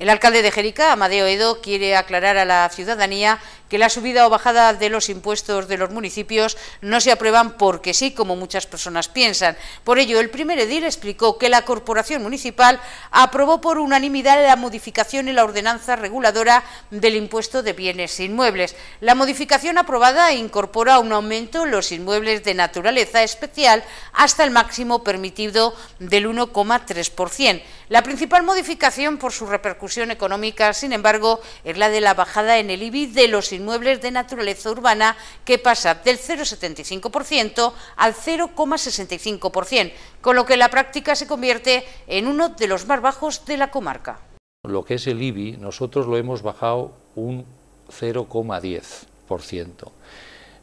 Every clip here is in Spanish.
El alcalde de Jerica, Amadeo Edo, quiere aclarar a la ciudadanía que la subida o bajada de los impuestos de los municipios no se aprueban porque sí, como muchas personas piensan. Por ello, el primer edil explicó que la Corporación Municipal aprobó por unanimidad la modificación en la ordenanza reguladora del impuesto de bienes inmuebles. La modificación aprobada incorpora un aumento en los inmuebles de naturaleza especial hasta el máximo permitido del 1,3%. La principal modificación por su repercusión económica, sin embargo, es la de la bajada en el IBI de los inmuebles de naturaleza urbana que pasa del 0,75% al 0,65%, con lo que la práctica se convierte en uno de los más bajos de la comarca. Lo que es el IBI, nosotros lo hemos bajado un 0,10%.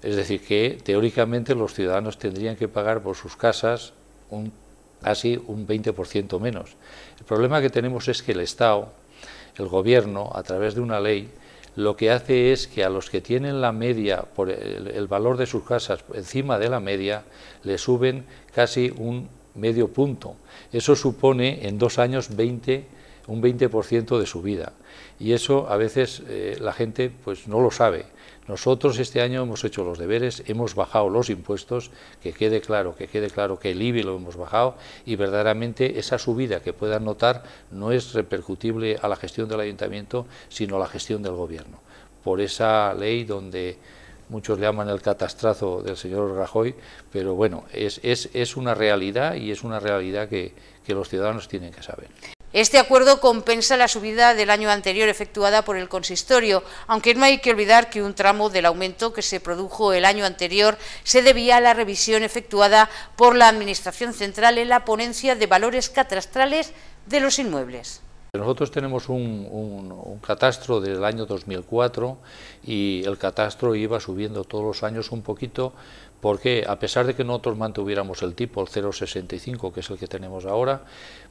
Es decir, que teóricamente los ciudadanos tendrían que pagar por sus casas un, casi un 20% menos. El problema que tenemos es que el Estado, el Gobierno, a través de una ley, lo que hace es que a los que tienen la media, por el, valor de sus casas encima de la media, le suben casi un medio punto. Eso supone en dos años 20 un 20% de subida. Y eso a veces eh, la gente pues no lo sabe. Nosotros este año hemos hecho los deberes, hemos bajado los impuestos, que quede claro, que quede claro que el IBI lo hemos bajado y verdaderamente esa subida que puedan notar no es repercutible a la gestión del ayuntamiento, sino a la gestión del gobierno. Por esa ley donde muchos le llaman el catastrazo del señor Rajoy, pero bueno, es, es, es una realidad y es una realidad que los ciudadanos tienen que saber. Este acuerdo compensa la subida del año anterior efectuada por el consistorio, aunque no hay que olvidar que un tramo del aumento que se produjo el año anterior se debía a la revisión efectuada por la Administración Central en la ponencia de valores catastrales de los inmuebles. Nosotros tenemos un, catastro del año 2004 y el catastro iba subiendo todos los años un poquito porque a pesar de que nosotros mantuviéramos el tipo, el 0,65, que es el que tenemos ahora,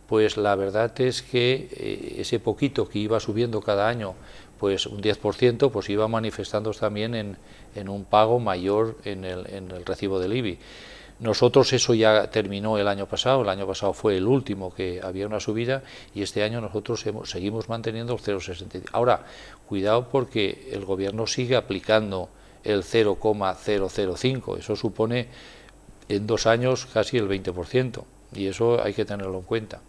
pues la verdad es que eh, ese poquito que iba subiendo cada año, pues un 10%, pues iba manifestándose también en, un pago mayor en el, en el recibo del IBI. Nosotros eso ya terminó el año pasado, el año pasado fue el último que había una subida y este año nosotros hemos, seguimos manteniendo el 0,65. Ahora, cuidado porque el gobierno sigue aplicando el 0,005, eso supone en dos años casi el 20% y eso hay que tenerlo en cuenta.